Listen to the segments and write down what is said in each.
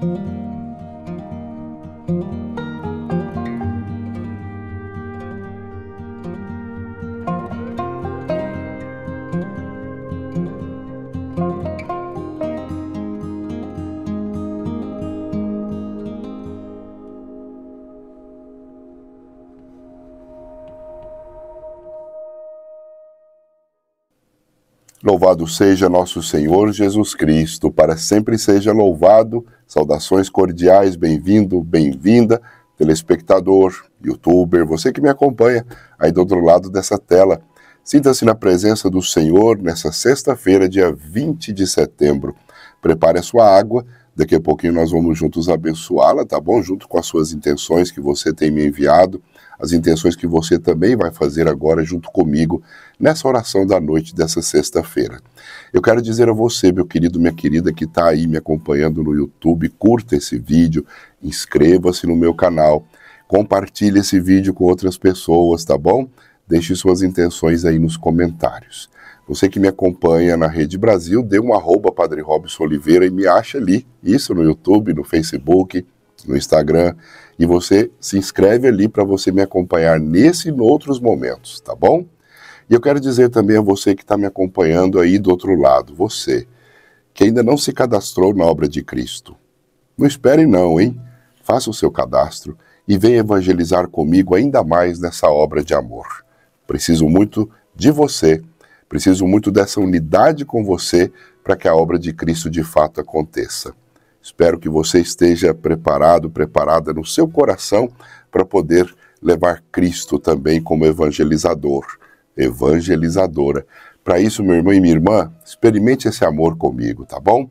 thank you Louvado seja nosso Senhor Jesus Cristo, para sempre seja louvado. Saudações cordiais, bem-vindo, bem-vinda, telespectador, youtuber, você que me acompanha aí do outro lado dessa tela. Sinta-se na presença do Senhor nessa sexta-feira, dia 20 de setembro. Prepare a sua água, daqui a pouquinho nós vamos juntos abençoá-la, tá bom? Junto com as suas intenções que você tem me enviado as intenções que você também vai fazer agora junto comigo nessa oração da noite dessa sexta-feira. Eu quero dizer a você, meu querido, minha querida, que está aí me acompanhando no YouTube, curta esse vídeo, inscreva-se no meu canal, compartilhe esse vídeo com outras pessoas, tá bom? Deixe suas intenções aí nos comentários. Você que me acompanha na Rede Brasil, dê um arroba Padre Robson Oliveira e me acha ali. Isso no YouTube, no Facebook, no Instagram e você se inscreve ali para você me acompanhar nesse e noutros momentos, tá bom? E eu quero dizer também a você que está me acompanhando aí do outro lado, você que ainda não se cadastrou na obra de Cristo. Não espere não, hein? Faça o seu cadastro e venha evangelizar comigo ainda mais nessa obra de amor. Preciso muito de você, preciso muito dessa unidade com você para que a obra de Cristo de fato aconteça. Espero que você esteja preparado, preparada no seu coração para poder levar Cristo também como evangelizador, evangelizadora. Para isso, meu irmão e minha irmã, experimente esse amor comigo, tá bom?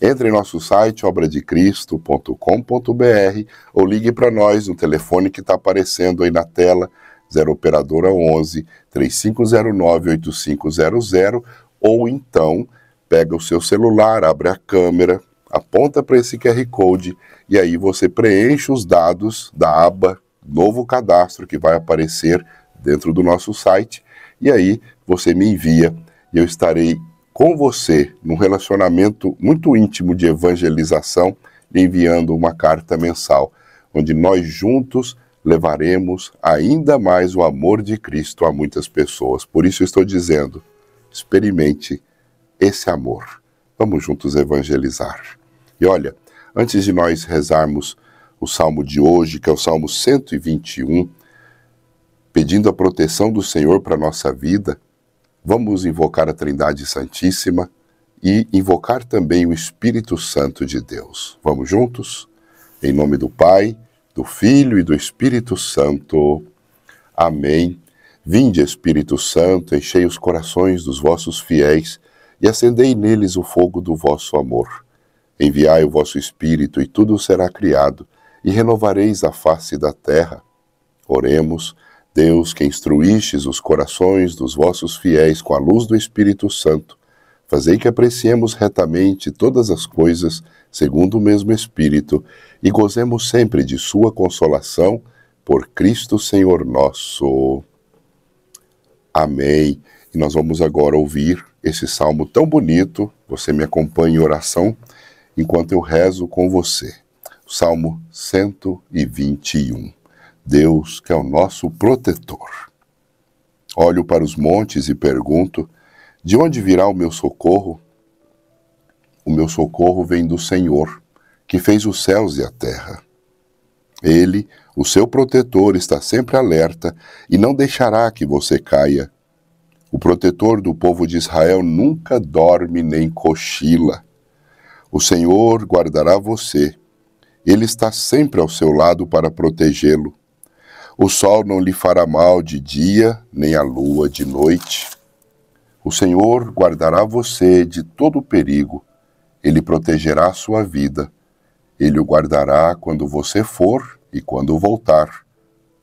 Entre em nosso site obradecristo.com.br ou ligue para nós no telefone que está aparecendo aí na tela, 0 operadora 11 3509 8500 ou então pega o seu celular, abre a câmera, aponta para esse QR Code e aí você preenche os dados da aba Novo Cadastro que vai aparecer dentro do nosso site e aí você me envia e eu estarei com você num relacionamento muito íntimo de evangelização, enviando uma carta mensal, onde nós juntos levaremos ainda mais o amor de Cristo a muitas pessoas. Por isso estou dizendo, experimente esse amor. Vamos juntos evangelizar. E olha, antes de nós rezarmos o salmo de hoje, que é o Salmo 121, pedindo a proteção do Senhor para a nossa vida, vamos invocar a Trindade Santíssima e invocar também o Espírito Santo de Deus. Vamos juntos? Em nome do Pai, do Filho e do Espírito Santo. Amém. Vinde, Espírito Santo, enchei os corações dos vossos fiéis e acendei neles o fogo do vosso amor. Enviai o vosso Espírito, e tudo será criado, e renovareis a face da terra. Oremos, Deus, que instruístes os corações dos vossos fiéis com a luz do Espírito Santo, fazei que apreciemos retamente todas as coisas segundo o mesmo Espírito e gozemos sempre de Sua consolação por Cristo Senhor nosso. Amém. E nós vamos agora ouvir esse salmo tão bonito. Você me acompanha em oração enquanto eu rezo com você. Salmo 121. Deus que é o nosso protetor. Olho para os montes e pergunto: de onde virá o meu socorro? O meu socorro vem do Senhor, que fez os céus e a terra. Ele, o seu protetor, está sempre alerta e não deixará que você caia. O protetor do povo de Israel nunca dorme nem cochila. O Senhor guardará você. Ele está sempre ao seu lado para protegê-lo. O sol não lhe fará mal de dia, nem a lua de noite. O Senhor guardará você de todo o perigo. Ele protegerá a sua vida. Ele o guardará quando você for e quando voltar,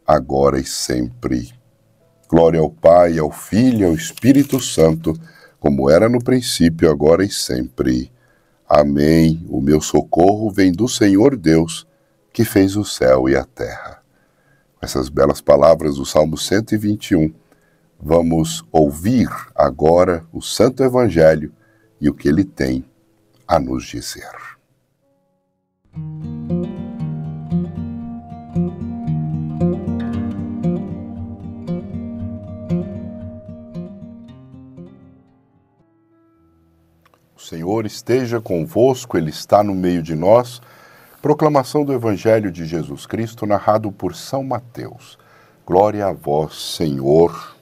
agora e sempre. Glória ao Pai, ao Filho e ao Espírito Santo, como era no princípio, agora e sempre Amém. O meu socorro vem do Senhor Deus, que fez o céu e a terra. Com essas belas palavras do Salmo 121, vamos ouvir agora o Santo Evangelho e o que ele tem a nos dizer. Senhor esteja convosco, Ele está no meio de nós. Proclamação do Evangelho de Jesus Cristo, narrado por São Mateus. Glória a vós, Senhor.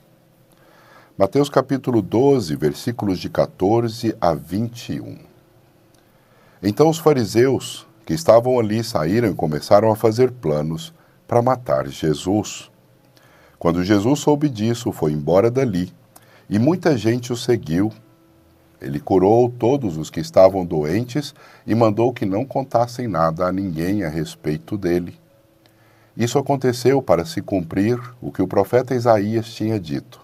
Mateus capítulo 12, versículos de 14 a 21. Então os fariseus que estavam ali saíram e começaram a fazer planos para matar Jesus. Quando Jesus soube disso, foi embora dali, e muita gente o seguiu ele curou todos os que estavam doentes e mandou que não contassem nada a ninguém a respeito dele. Isso aconteceu para se cumprir o que o profeta Isaías tinha dito.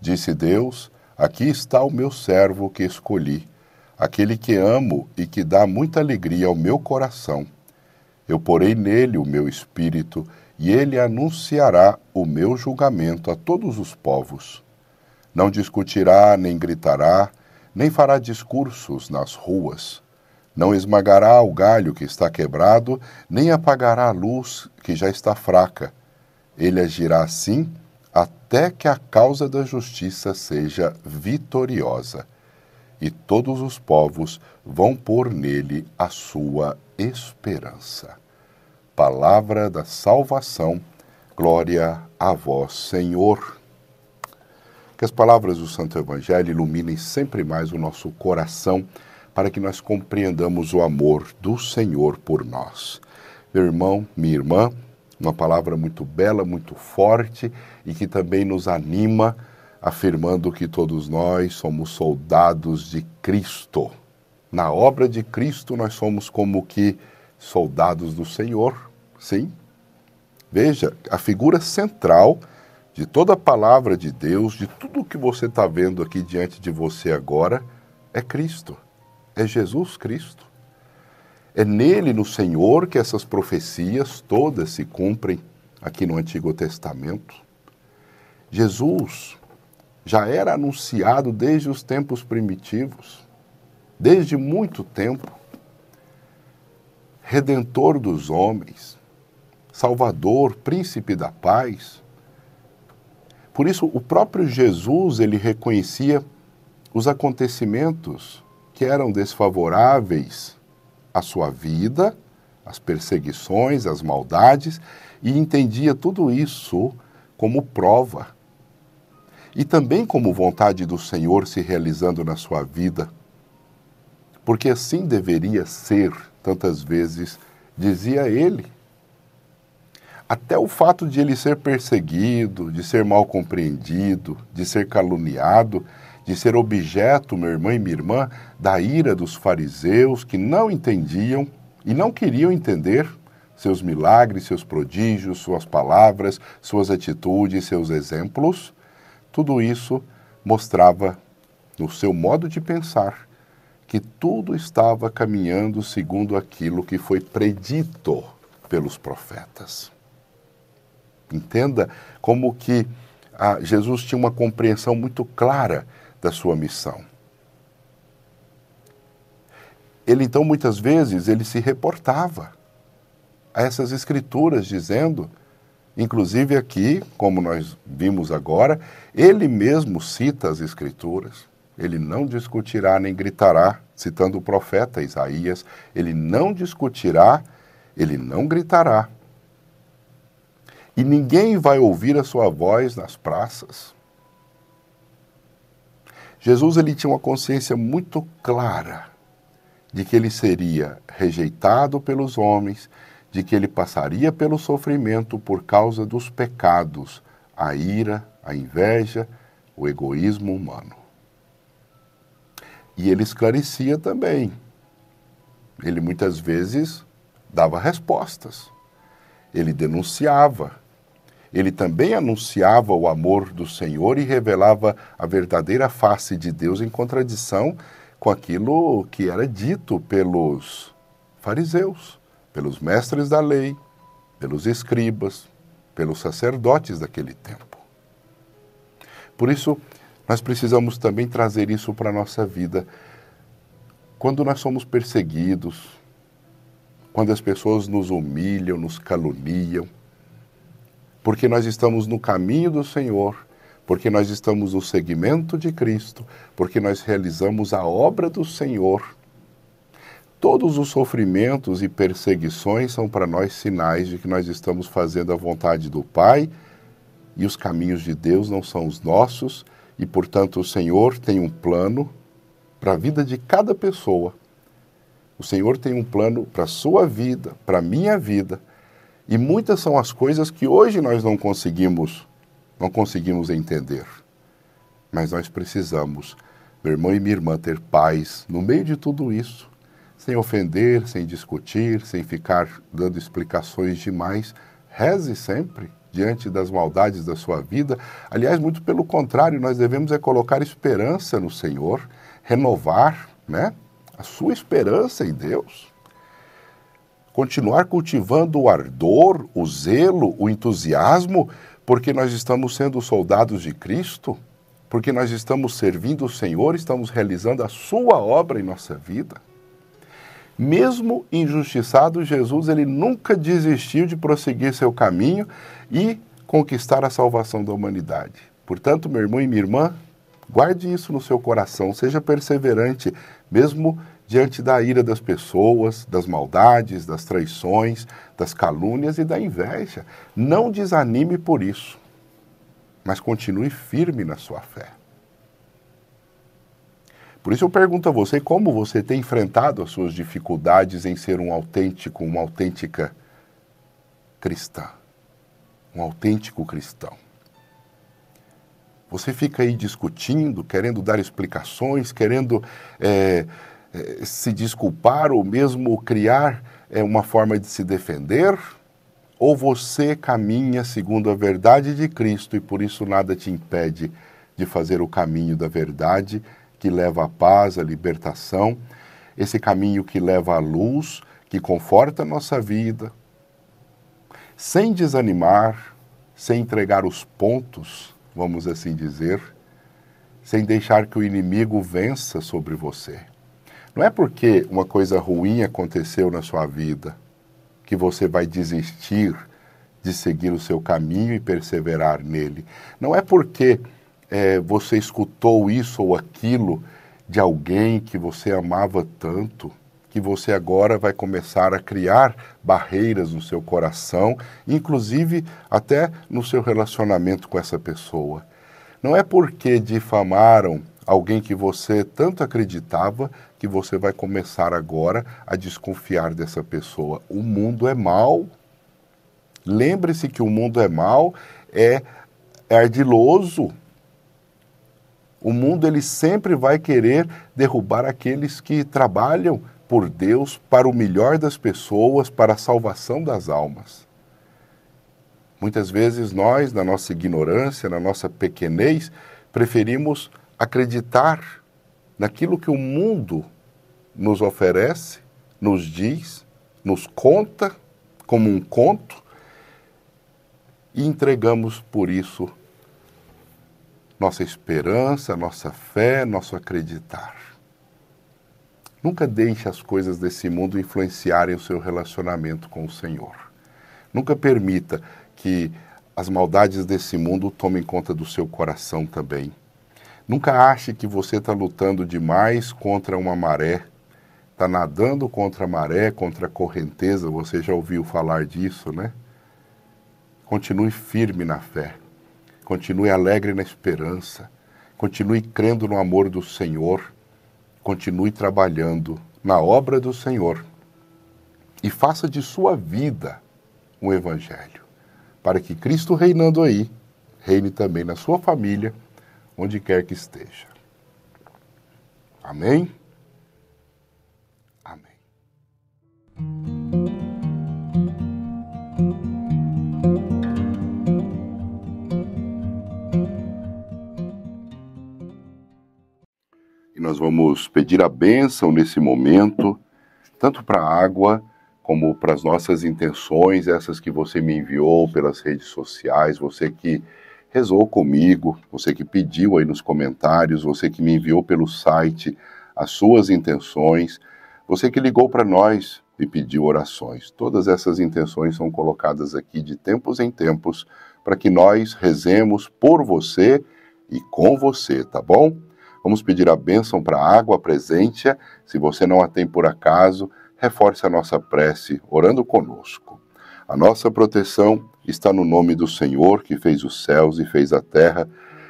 Disse Deus: Aqui está o meu servo que escolhi, aquele que amo e que dá muita alegria ao meu coração. Eu porei nele o meu espírito e ele anunciará o meu julgamento a todos os povos. Não discutirá nem gritará, nem fará discursos nas ruas, não esmagará o galho que está quebrado, nem apagará a luz que já está fraca. Ele agirá assim até que a causa da justiça seja vitoriosa, e todos os povos vão pôr nele a sua esperança. Palavra da salvação, glória a vós, Senhor. Que as palavras do Santo Evangelho iluminem sempre mais o nosso coração para que nós compreendamos o amor do Senhor por nós. Meu irmão, minha irmã, uma palavra muito bela, muito forte e que também nos anima, afirmando que todos nós somos soldados de Cristo. Na obra de Cristo, nós somos como que soldados do Senhor, sim? Veja, a figura central de toda a palavra de Deus, de tudo o que você está vendo aqui diante de você agora, é Cristo, é Jesus Cristo. É nele, no Senhor, que essas profecias todas se cumprem aqui no Antigo Testamento. Jesus já era anunciado desde os tempos primitivos, desde muito tempo. Redentor dos homens, Salvador, Príncipe da Paz, por isso, o próprio Jesus ele reconhecia os acontecimentos que eram desfavoráveis à sua vida, as perseguições, as maldades, e entendia tudo isso como prova e também como vontade do Senhor se realizando na sua vida. Porque assim deveria ser, tantas vezes dizia ele até o fato de ele ser perseguido, de ser mal compreendido, de ser caluniado, de ser objeto, meu irmão e minha irmã, da ira dos fariseus que não entendiam e não queriam entender seus milagres, seus prodígios, suas palavras, suas atitudes, seus exemplos, tudo isso mostrava no seu modo de pensar que tudo estava caminhando segundo aquilo que foi predito pelos profetas entenda como que ah, Jesus tinha uma compreensão muito clara da sua missão. Ele então muitas vezes ele se reportava a essas escrituras dizendo, inclusive aqui, como nós vimos agora, ele mesmo cita as escrituras. Ele não discutirá nem gritará, citando o profeta Isaías, ele não discutirá, ele não gritará, e ninguém vai ouvir a sua voz nas praças. Jesus ele tinha uma consciência muito clara de que ele seria rejeitado pelos homens, de que ele passaria pelo sofrimento por causa dos pecados, a ira, a inveja, o egoísmo humano. E ele esclarecia também. Ele muitas vezes dava respostas. Ele denunciava ele também anunciava o amor do Senhor e revelava a verdadeira face de Deus em contradição com aquilo que era dito pelos fariseus, pelos mestres da lei, pelos escribas, pelos sacerdotes daquele tempo. Por isso, nós precisamos também trazer isso para a nossa vida. Quando nós somos perseguidos, quando as pessoas nos humilham, nos caluniam, porque nós estamos no caminho do Senhor, porque nós estamos no segmento de Cristo, porque nós realizamos a obra do Senhor. Todos os sofrimentos e perseguições são para nós sinais de que nós estamos fazendo a vontade do Pai e os caminhos de Deus não são os nossos, e portanto o Senhor tem um plano para a vida de cada pessoa. O Senhor tem um plano para a sua vida, para a minha vida. E muitas são as coisas que hoje nós não conseguimos, não conseguimos entender. Mas nós precisamos, meu irmão e minha irmã, ter paz no meio de tudo isso, sem ofender, sem discutir, sem ficar dando explicações demais. Reze sempre diante das maldades da sua vida. Aliás, muito pelo contrário, nós devemos é colocar esperança no Senhor, renovar, né? A sua esperança em Deus continuar cultivando o ardor, o zelo, o entusiasmo, porque nós estamos sendo soldados de Cristo, porque nós estamos servindo o Senhor, estamos realizando a sua obra em nossa vida. Mesmo injustiçado, Jesus ele nunca desistiu de prosseguir seu caminho e conquistar a salvação da humanidade. Portanto, meu irmão e minha irmã, guarde isso no seu coração, seja perseverante, mesmo diante da ira das pessoas, das maldades, das traições, das calúnias e da inveja. Não desanime por isso, mas continue firme na sua fé. Por isso eu pergunto a você como você tem enfrentado as suas dificuldades em ser um autêntico, uma autêntica cristã, um autêntico cristão. Você fica aí discutindo, querendo dar explicações, querendo é, se desculpar ou mesmo criar é, uma forma de se defender? Ou você caminha segundo a verdade de Cristo e por isso nada te impede de fazer o caminho da verdade que leva à paz, à libertação, esse caminho que leva à luz, que conforta a nossa vida, sem desanimar, sem entregar os pontos, vamos assim dizer, sem deixar que o inimigo vença sobre você. Não é porque uma coisa ruim aconteceu na sua vida que você vai desistir de seguir o seu caminho e perseverar nele. Não é porque é, você escutou isso ou aquilo de alguém que você amava tanto que você agora vai começar a criar barreiras no seu coração, inclusive até no seu relacionamento com essa pessoa. Não é porque difamaram alguém que você tanto acreditava que você vai começar agora a desconfiar dessa pessoa. O mundo é mal. Lembre-se que o mundo é mal, é, é ardiloso. O mundo ele sempre vai querer derrubar aqueles que trabalham por Deus para o melhor das pessoas, para a salvação das almas. Muitas vezes nós, na nossa ignorância, na nossa pequenez, preferimos acreditar naquilo que o mundo nos oferece, nos diz, nos conta como um conto e entregamos por isso nossa esperança, nossa fé, nosso acreditar. Nunca deixe as coisas desse mundo influenciarem o seu relacionamento com o Senhor. Nunca permita que as maldades desse mundo tomem conta do seu coração também. Nunca ache que você está lutando demais contra uma maré, está nadando contra a maré, contra a correnteza, você já ouviu falar disso, né? Continue firme na fé, continue alegre na esperança, continue crendo no amor do Senhor, continue trabalhando na obra do Senhor e faça de sua vida um evangelho, para que Cristo reinando aí, reine também na sua família onde quer que esteja. Amém? Amém. E nós vamos pedir a bênção nesse momento, tanto para a água como para as nossas intenções, essas que você me enviou pelas redes sociais, você que rezou comigo, você que pediu aí nos comentários, você que me enviou pelo site as suas intenções, você que ligou para nós e pediu orações. Todas essas intenções são colocadas aqui de tempos em tempos para que nós rezemos por você e com você, tá bom? Vamos pedir a bênção para a água presente. Se você não a tem por acaso, reforce a nossa prece orando conosco. A nossa proteção está no nome do Senhor que fez os céus e fez a terra,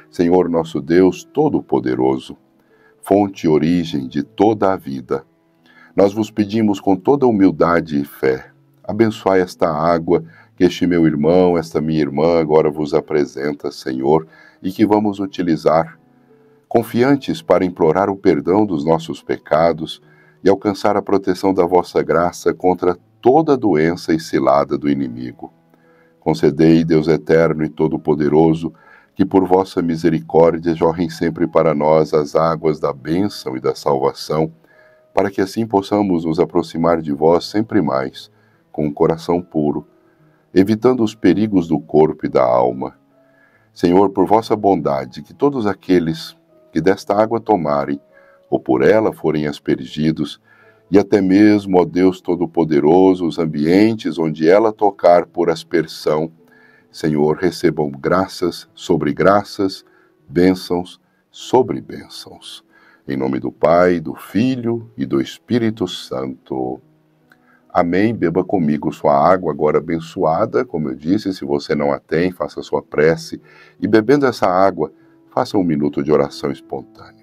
Senhor nosso Deus Todo-Poderoso, fonte e origem de toda a vida. Nós vos pedimos com toda humildade e fé, abençoai esta água que este meu irmão, esta minha irmã agora vos apresenta, Senhor, e que vamos utilizar, confiantes para implorar o perdão dos nossos pecados e alcançar a proteção da vossa graça contra toda doença e cilada do inimigo. Concedei, Deus eterno e todo-poderoso, que por vossa misericórdia jorrem sempre para nós as águas da bênção e da salvação, para que assim possamos nos aproximar de vós sempre mais, com um coração puro, evitando os perigos do corpo e da alma. Senhor, por vossa bondade, que todos aqueles que desta água tomarem, ou por ela forem aspergidos, e até mesmo, ó Deus Todo-Poderoso, os ambientes onde ela tocar por aspersão. Senhor, recebam graças sobre graças, bênçãos sobre bênçãos. Em nome do Pai, do Filho e do Espírito Santo. Amém. Beba comigo sua água agora abençoada. Como eu disse, se você não a tem, faça sua prece. E bebendo essa água, faça um minuto de oração espontânea.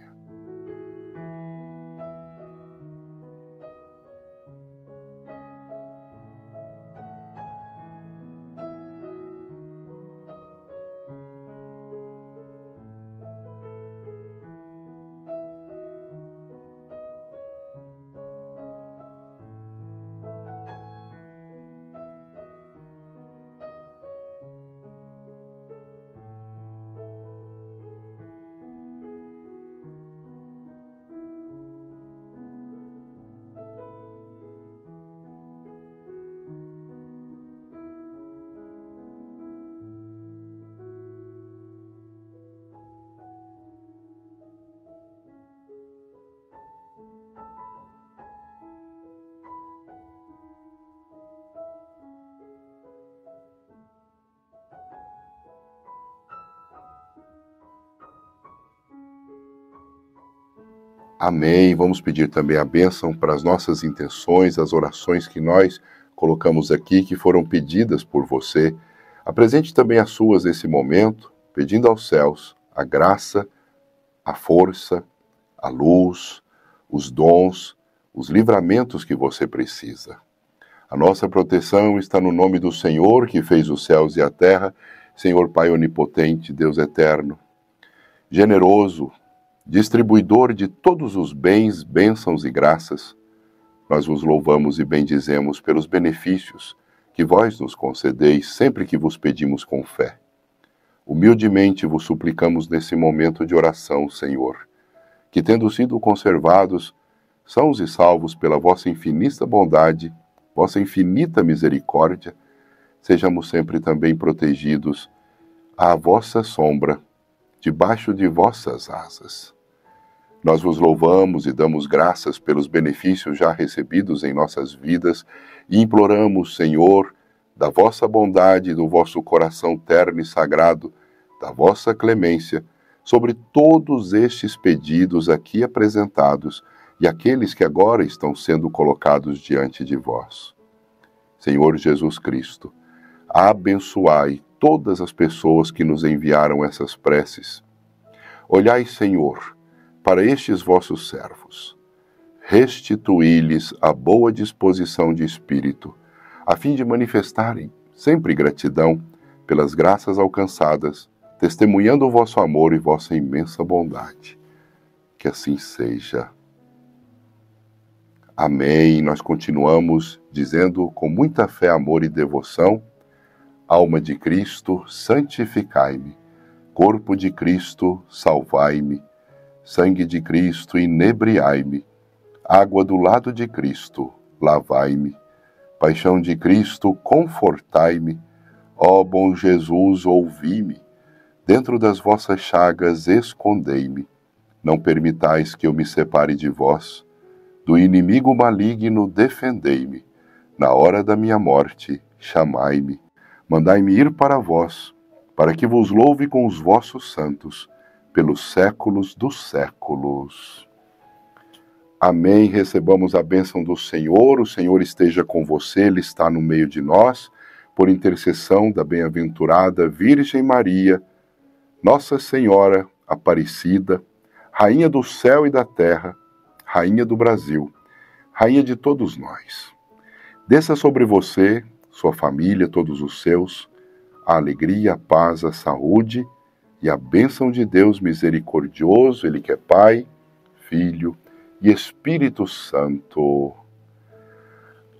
Amém. Vamos pedir também a bênção para as nossas intenções, as orações que nós colocamos aqui, que foram pedidas por você. Apresente também as suas nesse momento, pedindo aos céus a graça, a força, a luz, os dons, os livramentos que você precisa. A nossa proteção está no nome do Senhor que fez os céus e a terra, Senhor Pai onipotente, Deus eterno, generoso, distribuidor de todos os bens, bênçãos e graças, nós vos louvamos e bendizemos pelos benefícios que vós nos concedeis sempre que vos pedimos com fé. Humildemente vos suplicamos nesse momento de oração, Senhor, que tendo sido conservados, são e salvos pela vossa infinita bondade, vossa infinita misericórdia, sejamos sempre também protegidos à vossa sombra, debaixo de vossas asas. Nós vos louvamos e damos graças pelos benefícios já recebidos em nossas vidas e imploramos, Senhor, da vossa bondade e do vosso coração terno e sagrado, da vossa clemência, sobre todos estes pedidos aqui apresentados e aqueles que agora estão sendo colocados diante de vós. Senhor Jesus Cristo, abençoai todas as pessoas que nos enviaram essas preces. Olhai, Senhor, para estes vossos servos. Restituí-lhes a boa disposição de espírito, a fim de manifestarem sempre gratidão pelas graças alcançadas, testemunhando o vosso amor e vossa imensa bondade. Que assim seja. Amém. Nós continuamos dizendo com muita fé, amor e devoção: Alma de Cristo, santificai-me. Corpo de Cristo, salvai-me. Sangue de Cristo, inebriai-me. Água do lado de Cristo, lavai-me. Paixão de Cristo, confortai-me. Ó bom Jesus, ouvi-me. Dentro das vossas chagas, escondei-me. Não permitais que eu me separe de vós. Do inimigo maligno, defendei-me. Na hora da minha morte, chamai-me. Mandai-me ir para vós, para que vos louve com os vossos santos pelos séculos dos séculos. Amém. Recebamos a bênção do Senhor. O Senhor esteja com você, Ele está no meio de nós. Por intercessão da bem-aventurada Virgem Maria, Nossa Senhora Aparecida, Rainha do céu e da terra, Rainha do Brasil, Rainha de todos nós. Desça sobre você, sua família, todos os seus, a alegria, a paz, a saúde e a bênção de Deus misericordioso, Ele que é Pai, Filho e Espírito Santo.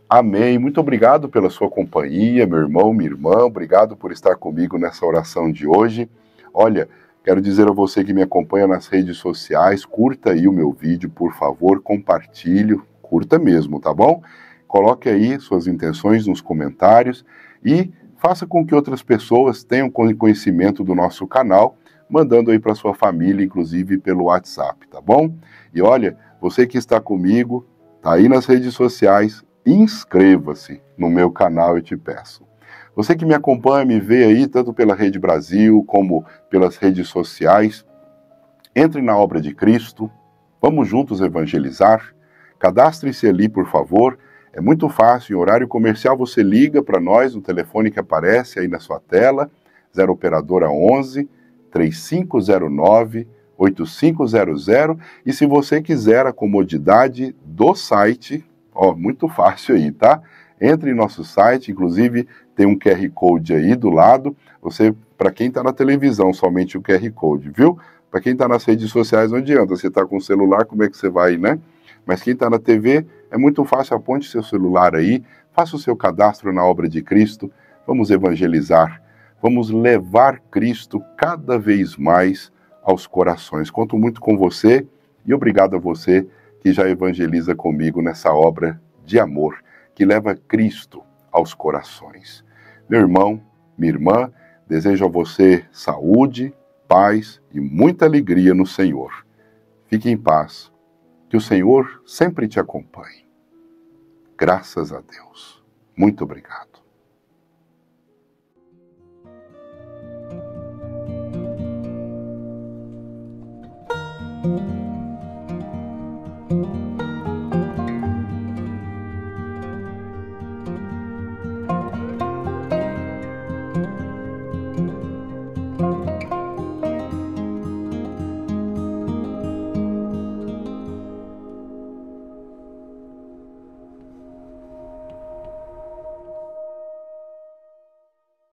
Amém. Muito obrigado pela sua companhia, meu irmão, minha irmã. Obrigado por estar comigo nessa oração de hoje. Olha, quero dizer a você que me acompanha nas redes sociais, curta aí o meu vídeo, por favor, compartilhe, curta mesmo, tá bom? Coloque aí suas intenções nos comentários e faça com que outras pessoas tenham conhecimento do nosso canal, mandando aí para sua família, inclusive pelo WhatsApp, tá bom? E olha, você que está comigo, tá aí nas redes sociais, inscreva-se no meu canal, eu te peço. Você que me acompanha, me vê aí, tanto pela Rede Brasil como pelas redes sociais, entre na obra de Cristo, vamos juntos evangelizar, cadastre-se ali, por favor é muito fácil, em horário comercial você liga para nós no telefone que aparece aí na sua tela, 0 operadora 11 3509 8500 e se você quiser a comodidade do site, ó, muito fácil aí, tá? Entre em nosso site, inclusive tem um QR Code aí do lado. Você, para quem está na televisão, somente o QR Code, viu? Para quem está nas redes sociais, não adianta. Você está com o celular, como é que você vai, né? Mas quem está na TV, é muito fácil, aponte seu celular aí, faça o seu cadastro na obra de Cristo. Vamos evangelizar, vamos levar Cristo cada vez mais aos corações. Conto muito com você e obrigado a você que já evangeliza comigo nessa obra de amor que leva Cristo aos corações. Meu irmão, minha irmã, desejo a você saúde, paz e muita alegria no Senhor. Fique em paz. Que o Senhor sempre te acompanhe. Graças a Deus. Muito obrigado. thank you